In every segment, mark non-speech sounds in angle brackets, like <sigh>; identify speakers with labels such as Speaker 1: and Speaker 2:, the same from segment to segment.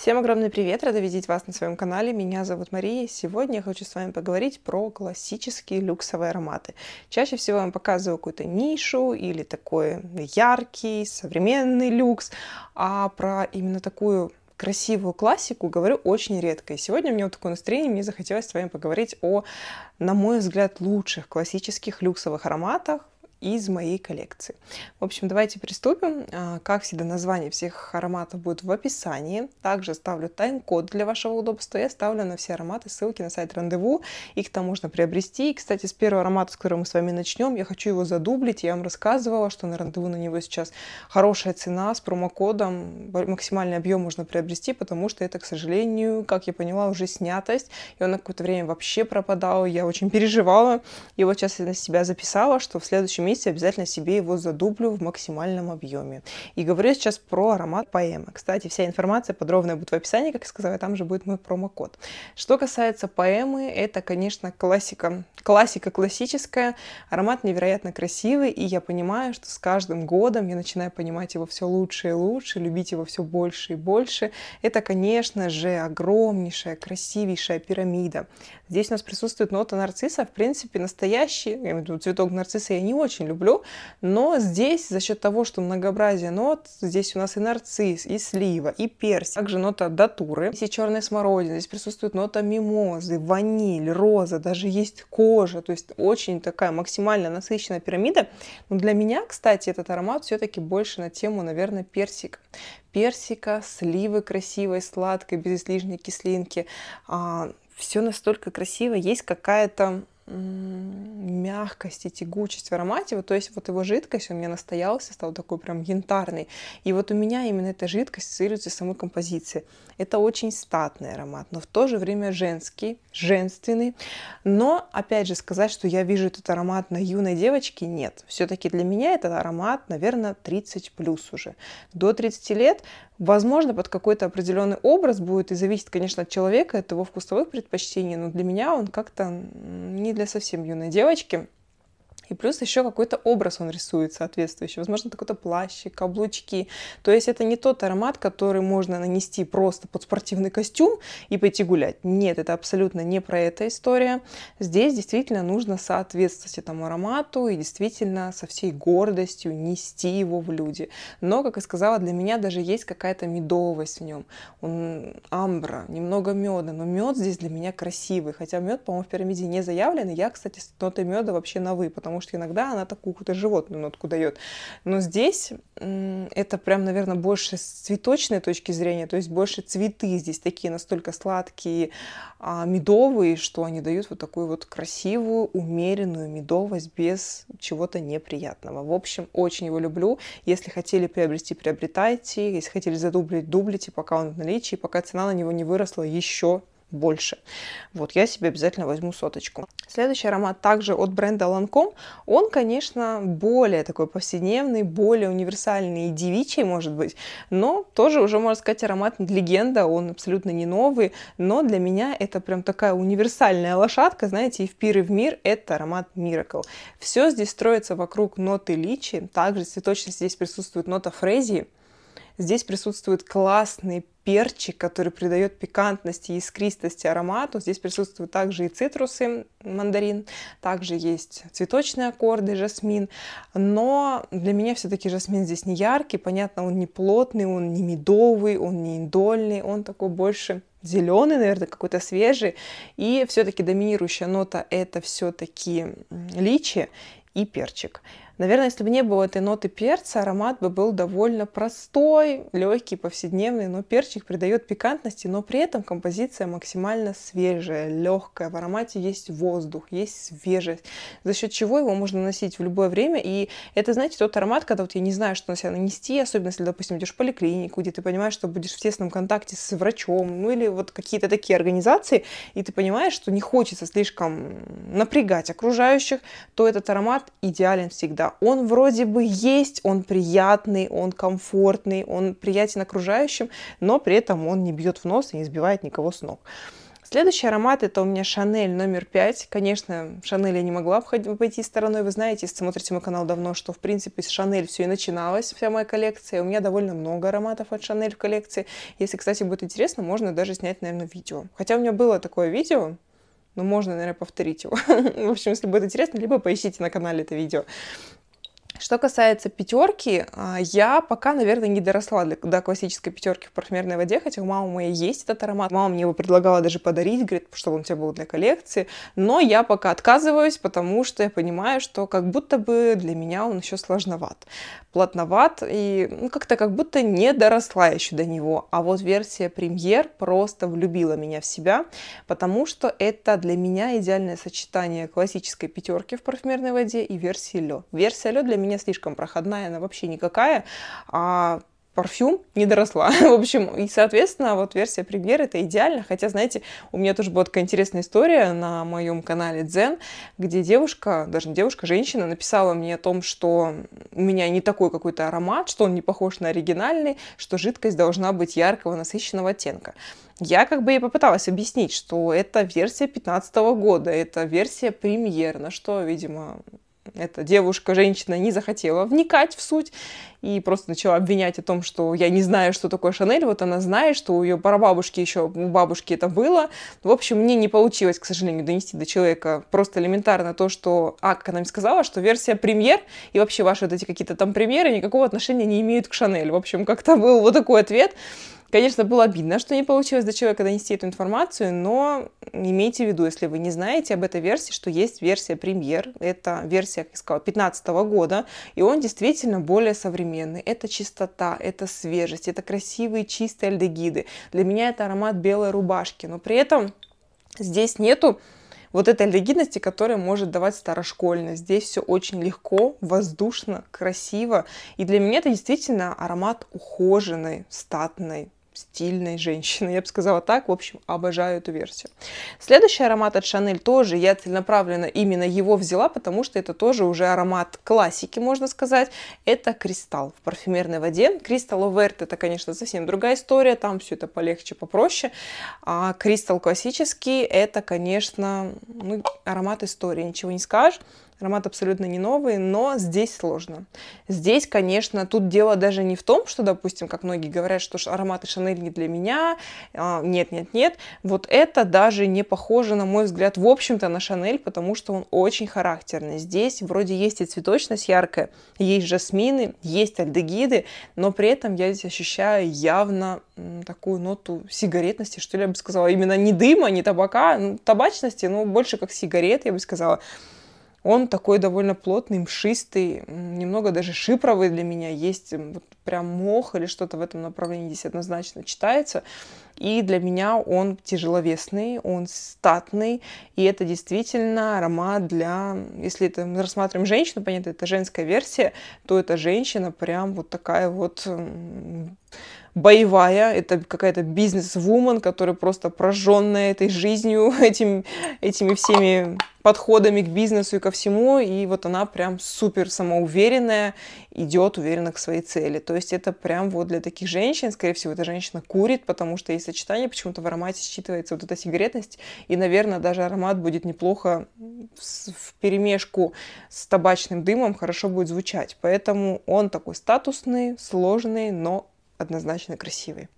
Speaker 1: Всем огромный привет, рада видеть вас на своем канале. Меня зовут Мария. Сегодня я хочу с вами поговорить про классические люксовые ароматы. Чаще всего я вам показываю какую-то нишу или такой яркий, современный люкс, а про именно такую красивую классику говорю очень редко. И сегодня у меня вот такое настроение, мне захотелось с вами поговорить о, на мой взгляд, лучших классических люксовых ароматах из моей коллекции. В общем, давайте приступим. А, как всегда, название всех ароматов будет в описании. Также ставлю тайм-код для вашего удобства. Я ставлю на все ароматы ссылки на сайт Рандеву. Их там можно приобрести. И, кстати, с первого аромата, с которого мы с вами начнем, я хочу его задублить. Я вам рассказывала, что на Рандеву на него сейчас хорошая цена с промокодом. Максимальный объем можно приобрести, потому что это, к сожалению, как я поняла, уже снятость. И он на какое-то время вообще пропадал. Я очень переживала. И вот сейчас я на себя записала, что в следующем месяце месте обязательно себе его задублю в максимальном объеме. И говорю сейчас про аромат поэмы. Кстати, вся информация подробная будет в описании, как я сказала, там же будет мой промокод. Что касается поэмы, это, конечно, классика. Классика классическая. Аромат невероятно красивый, и я понимаю, что с каждым годом я начинаю понимать его все лучше и лучше, любить его все больше и больше. Это, конечно же, огромнейшая, красивейшая пирамида. Здесь у нас присутствует нота нарцисса, а в принципе, настоящий. Я имею в виду, цветок нарцисса я не очень очень люблю. Но здесь за счет того, что многообразие нот, здесь у нас и нарцисс, и слива, и персик, также нота датуры, здесь и черная смородина, здесь присутствует нота мимозы, ваниль, роза, даже есть кожа. То есть очень такая максимально насыщенная пирамида. Но для меня, кстати, этот аромат все-таки больше на тему, наверное, персика персика, сливы красивой, сладкой, без излишней кислинки. А, все настолько красиво, есть какая-то мягкость и тягучесть в аромате. Вот, то есть вот его жидкость, он у меня настоялся, стал такой прям янтарный. И вот у меня именно эта жидкость ассоциируется с самой композицией. Это очень статный аромат, но в то же время женский, женственный. Но, опять же, сказать, что я вижу этот аромат на юной девочке, нет. Все-таки для меня этот аромат, наверное, 30 плюс уже. До 30 лет Возможно, под какой-то определенный образ будет, и зависит, конечно, от человека, от его вкусовых предпочтений, но для меня он как-то не для совсем юной девочки и плюс еще какой-то образ он рисует соответствующий, возможно, какой-то плащик, каблучки. То есть это не тот аромат, который можно нанести просто под спортивный костюм и пойти гулять. Нет, это абсолютно не про эта история. Здесь действительно нужно соответствовать этому аромату и действительно со всей гордостью нести его в люди. Но, как и сказала, для меня даже есть какая-то медовость в нем. Он амбра, немного меда, но мед здесь для меня красивый. Хотя мед, по-моему, в пирамиде не заявлен. Я, кстати, с нотой меда вообще на вы, потому что иногда она такую какую-то животную нотку дает. Но здесь это прям, наверное, больше с цветочной точки зрения, то есть больше цветы здесь такие настолько сладкие, а, медовые, что они дают вот такую вот красивую, умеренную медовость без чего-то неприятного. В общем, очень его люблю. Если хотели приобрести, приобретайте. Если хотели задублить, дублите, пока он в наличии, пока цена на него не выросла еще больше. Вот я себе обязательно возьму соточку. Следующий аромат также от бренда Lancome. Он, конечно, более такой повседневный, более универсальный и девичий, может быть, но тоже уже, можно сказать, аромат легенда, он абсолютно не новый, но для меня это прям такая универсальная лошадка, знаете, и в пир, и в мир это аромат Miracle. Все здесь строится вокруг ноты личи, также цветочность здесь присутствует нота фрезии, Здесь присутствует классный перчик, который придает пикантности, искристости аромату. Здесь присутствуют также и цитрусы, мандарин, также есть цветочные аккорды, жасмин. Но для меня все-таки жасмин здесь не яркий, понятно, он не плотный, он не медовый, он не индольный, он такой больше зеленый, наверное, какой-то свежий. И все-таки доминирующая нота это все-таки личи и перчик. Наверное, если бы не было этой ноты перца, аромат бы был довольно простой, легкий, повседневный, но перчик придает пикантности, но при этом композиция максимально свежая, легкая. В аромате есть воздух, есть свежесть, за счет чего его можно носить в любое время. И это, знаете, тот аромат, когда вот я не знаю, что на себя нанести, особенно если, допустим, идешь в поликлинику, где ты понимаешь, что будешь в тесном контакте с врачом, ну или вот какие-то такие организации, и ты понимаешь, что не хочется слишком напрягать окружающих, то этот аромат идеален всегда. Он вроде бы есть, он приятный, он комфортный, он приятен окружающим, но при этом он не бьет в нос и не сбивает никого с ног. Следующий аромат это у меня Шанель номер 5. Конечно, Шанель я не могла обойти стороной. Вы знаете, если смотрите мой канал давно, что в принципе с Шанель все и начиналось вся моя коллекция. У меня довольно много ароматов от Шанель в коллекции. Если, кстати, будет интересно, можно даже снять, наверное, видео. Хотя у меня было такое видео, но можно, наверное, повторить его. <laughs> В общем, если будет интересно, либо поищите на канале это видео. Что касается пятерки, а, я пока, наверное, не доросла до, до классической пятерки в парфюмерной воде, хотя у мамы моей есть этот аромат. Мама мне его предлагала даже подарить, говорит, чтобы он у тебя был для коллекции. Но я пока отказываюсь, потому что я понимаю, что как будто бы для меня он еще сложноват, плотноват, и ну, как-то как будто не доросла еще до него. А вот версия премьер просто влюбила меня в себя, потому что это для меня идеальное сочетание классической пятерки в парфюмерной воде и версии Лё. Версия Лё для меня не слишком проходная, она вообще никакая, а парфюм не доросла. <laughs> в общем, и, соответственно, вот версия премьеры это идеально. Хотя, знаете, у меня тоже была такая интересная история на моем канале Дзен, где девушка, даже не девушка, а женщина написала мне о том, что у меня не такой какой-то аромат, что он не похож на оригинальный, что жидкость должна быть яркого, насыщенного оттенка. Я как бы ей попыталась объяснить, что это версия 2015 года, это версия премьер, на что, видимо, эта девушка, женщина не захотела вникать в суть и просто начала обвинять о том, что я не знаю, что такое Шанель, вот она знает, что у ее прабабушки еще, у бабушки это было. В общем, мне не получилось, к сожалению, донести до человека просто элементарно то, что, а, как она мне сказала, что версия премьер и вообще ваши вот эти какие-то там премьеры никакого отношения не имеют к Шанель. В общем, как-то был вот такой ответ. Конечно, было обидно, что не получилось до человека донести эту информацию, но имейте в виду, если вы не знаете об этой версии, что есть версия премьер, это версия, как я сказала, 15 -го года, и он действительно более современный. Это чистота, это свежесть, это красивые чистые альдегиды. Для меня это аромат белой рубашки, но при этом здесь нету вот этой альдегидности, которая может давать старошкольно. Здесь все очень легко, воздушно, красиво. И для меня это действительно аромат ухоженной, статной стильной женщины. <laughs> Я бы сказала так. В общем, обожаю эту версию. Следующий аромат от Шанель тоже. Я целенаправленно именно его взяла, потому что это тоже уже аромат классики, можно сказать. Это кристалл в парфюмерной воде. Кристалл Оверт это, конечно, совсем другая история. Там все это полегче, попроще. А кристалл классический это, конечно, ну, аромат истории. Ничего не скажешь. Аромат абсолютно не новый, но здесь сложно. Здесь, конечно, тут дело даже не в том, что, допустим, как многие говорят, что ароматы Шанель не для меня. А, нет, нет, нет. Вот это даже не похоже, на мой взгляд, в общем-то на Шанель, потому что он очень характерный. Здесь вроде есть и цветочность яркая, есть жасмины, есть альдегиды, но при этом я здесь ощущаю явно такую ноту сигаретности, что ли, я бы сказала. Именно не дыма, не табака, ну, табачности, но больше как сигарет, я бы сказала. Он такой довольно плотный, мшистый, немного даже шипровый для меня. Есть прям мох или что-то в этом направлении здесь однозначно читается. И для меня он тяжеловесный, он статный, и это действительно аромат для... Если это мы рассматриваем женщину, понятно, это женская версия, то эта женщина прям вот такая вот боевая, это какая-то бизнес-вумен, которая просто прожженная этой жизнью, <laughs> этим, этими всеми подходами к бизнесу и ко всему, и вот она прям супер самоуверенная, идет уверенно к своей цели. То есть это прям вот для таких женщин, скорее всего, эта женщина курит, потому что есть сочетание, почему-то в аромате считывается вот эта сигаретность, и, наверное, даже аромат будет неплохо в перемешку с табачным дымом хорошо будет звучать. Поэтому он такой статусный, сложный, но однозначно красивый.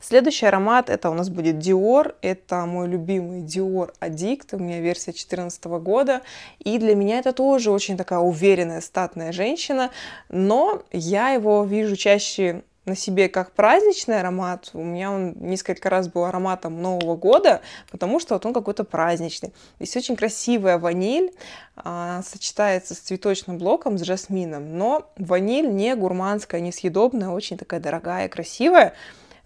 Speaker 1: Следующий аромат, это у нас будет Dior, это мой любимый Dior Addict, у меня версия 2014 года, и для меня это тоже очень такая уверенная, статная женщина, но я его вижу чаще на себе как праздничный аромат. У меня он несколько раз был ароматом Нового года, потому что вот он какой-то праздничный. Здесь очень красивая ваниль, а, сочетается с цветочным блоком, с жасмином, но ваниль не гурманская, не съедобная, очень такая дорогая, красивая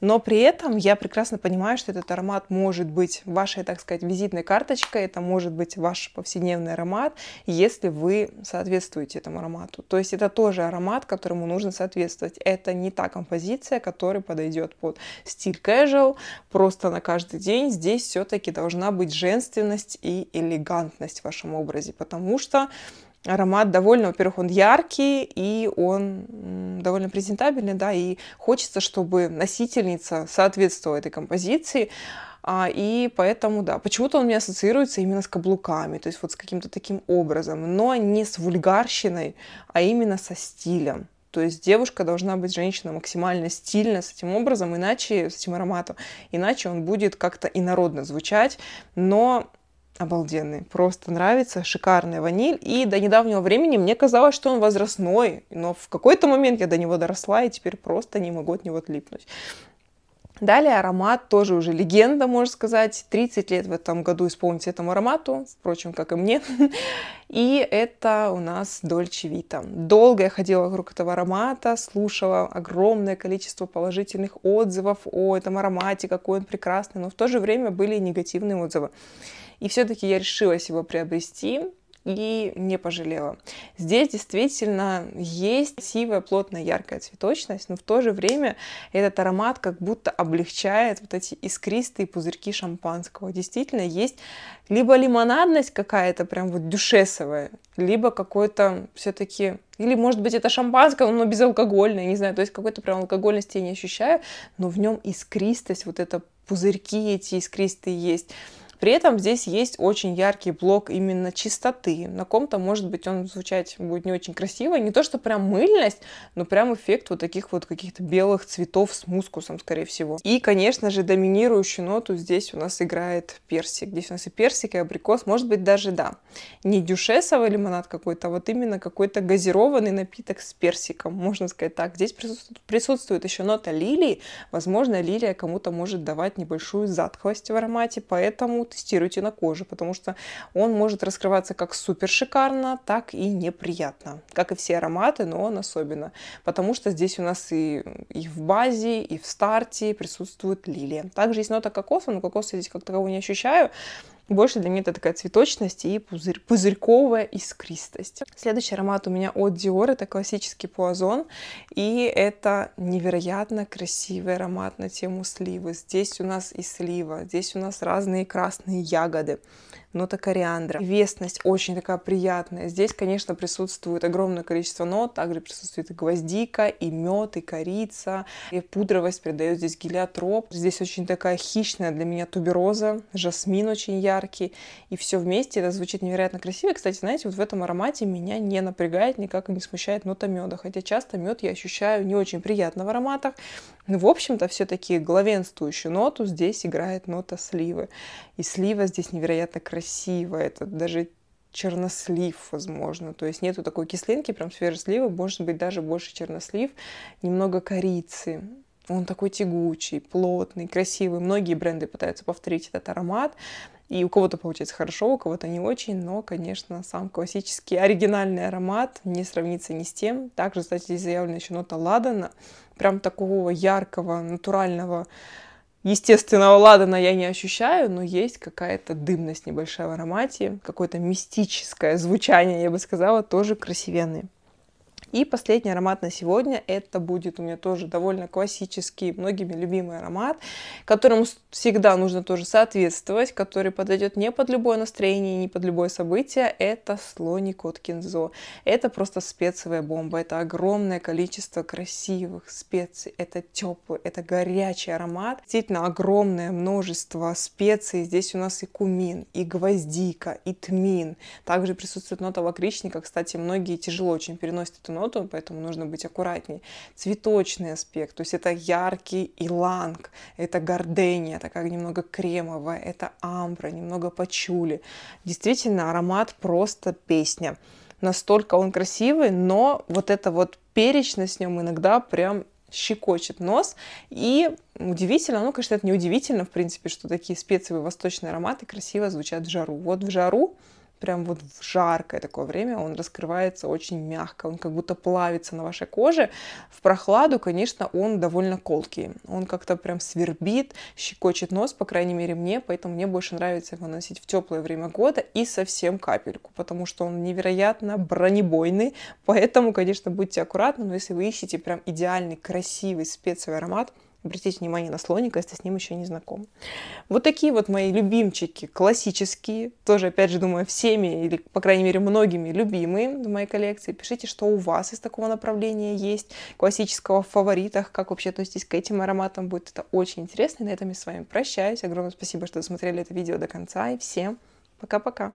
Speaker 1: но при этом я прекрасно понимаю, что этот аромат может быть вашей, так сказать, визитной карточкой, это может быть ваш повседневный аромат, если вы соответствуете этому аромату. То есть это тоже аромат, которому нужно соответствовать. Это не та композиция, которая подойдет под стиль casual, просто на каждый день. Здесь все-таки должна быть женственность и элегантность в вашем образе, потому что аромат довольно, во-первых, он яркий и он довольно презентабельный, да, и хочется, чтобы носительница соответствовала этой композиции, а, и поэтому, да, почему-то он у меня ассоциируется именно с каблуками, то есть вот с каким-то таким образом, но не с вульгарщиной, а именно со стилем. То есть девушка должна быть женщина максимально стильна с этим образом, иначе, с этим ароматом, иначе он будет как-то инородно звучать, но обалденный. Просто нравится, шикарный ваниль. И до недавнего времени мне казалось, что он возрастной, но в какой-то момент я до него доросла и теперь просто не могу от него отлипнуть. Далее аромат тоже уже легенда, можно сказать. 30 лет в этом году исполнить этому аромату, впрочем, как и мне. <laughs> И это у нас Dolce Vita. Долго я ходила вокруг этого аромата, слушала огромное количество положительных отзывов о этом аромате, какой он прекрасный, но в то же время были и негативные отзывы. И все-таки я решилась его приобрести и не пожалела. Здесь действительно есть красивая, плотная, яркая цветочность, но в то же время этот аромат как будто облегчает вот эти искристые пузырьки шампанского. Действительно есть либо лимонадность какая-то прям вот дюшесовая, либо какой-то все-таки или, может быть, это шампанское, но безалкогольное, не знаю. То есть какой-то прям алкогольности я не ощущаю, но в нем искристость, вот это пузырьки эти искристые есть. При этом здесь есть очень яркий блок именно чистоты. На ком-то, может быть, он звучать будет не очень красиво. Не то, что прям мыльность, но прям эффект вот таких вот каких-то белых цветов с мускусом, скорее всего. И, конечно же, доминирующую ноту здесь у нас играет персик. Здесь у нас и персик, и абрикос. Может быть, даже, да, не дюшесовый а лимонад какой-то, а вот именно какой-то газированный напиток с персиком, можно сказать так. Здесь присутствует, присутствует еще нота лилии. Возможно, лилия кому-то может давать небольшую затхлость в аромате, поэтому тестируйте на коже, потому что он может раскрываться как супер шикарно, так и неприятно. Как и все ароматы, но он особенно. Потому что здесь у нас и, и в базе, и в старте присутствует лилия. Также есть нота кокоса, но кокоса здесь как такового не ощущаю. Больше для меня это такая цветочность и пузырь, пузырьковая искристость. Следующий аромат у меня от Dior, это классический пуазон, и это невероятно красивый аромат на тему сливы. Здесь у нас и слива, здесь у нас разные красные ягоды, нота кориандра. Весность очень такая приятная. Здесь, конечно, присутствует огромное количество нот, также присутствует и гвоздика, и мед, и корица, и пудровость придает здесь гелиотроп. Здесь очень такая хищная для меня тубероза, жасмин очень яркий яркий, и все вместе это звучит невероятно красиво. И, кстати, знаете, вот в этом аромате меня не напрягает, никак не смущает нота меда, хотя часто мед я ощущаю не очень приятно в ароматах. Но, ну, в общем-то, все-таки главенствующую ноту здесь играет нота сливы. И слива здесь невероятно красивая, это даже чернослив, возможно. То есть нету такой кислинки, прям свежей сливы, может быть, даже больше чернослив, немного корицы. Он такой тягучий, плотный, красивый. Многие бренды пытаются повторить этот аромат. И у кого-то получается хорошо, у кого-то не очень, но, конечно, сам классический оригинальный аромат не сравнится ни с тем. Также, кстати, здесь заявлена еще нота ладана, прям такого яркого, натурального естественного ладана я не ощущаю, но есть какая-то дымность небольшая в аромате, какое-то мистическое звучание, я бы сказала, тоже красивенное. И последний аромат на сегодня, это будет у меня тоже довольно классический, многими любимый аромат, которому всегда нужно тоже соответствовать, который подойдет не под любое настроение, не под любое событие, это слоник от Кинзо. Это просто специевая бомба, это огромное количество красивых специй, это теплый, это горячий аромат, действительно огромное множество специй, здесь у нас и кумин, и гвоздика, и тмин, также присутствует нота лакричника, кстати, многие тяжело очень переносят эту ноту, ноту, поэтому нужно быть аккуратней. Цветочный аспект, то есть это яркий иланг, это гордения, такая немного кремовая, это амбра, немного пачули. Действительно, аромат просто песня. Настолько он красивый, но вот эта вот перечность с нем иногда прям щекочет нос. И удивительно, ну, конечно, это не удивительно, в принципе, что такие специи восточные ароматы красиво звучат в жару. Вот в жару прям вот в жаркое такое время он раскрывается очень мягко, он как будто плавится на вашей коже. В прохладу, конечно, он довольно колкий, он как-то прям свербит, щекочет нос, по крайней мере мне, поэтому мне больше нравится его носить в теплое время года и совсем капельку, потому что он невероятно бронебойный, поэтому, конечно, будьте аккуратны, но если вы ищете прям идеальный, красивый специевый аромат, Обратите внимание на слоника, если с ним еще не знаком. Вот такие вот мои любимчики, классические, тоже, опять же, думаю, всеми или, по крайней мере, многими любимые в моей коллекции. Пишите, что у вас из такого направления есть, классического в фаворитах, как вообще относитесь к этим ароматам, будет это очень интересно. И на этом я с вами прощаюсь. Огромное спасибо, что досмотрели это видео до конца, и всем пока-пока!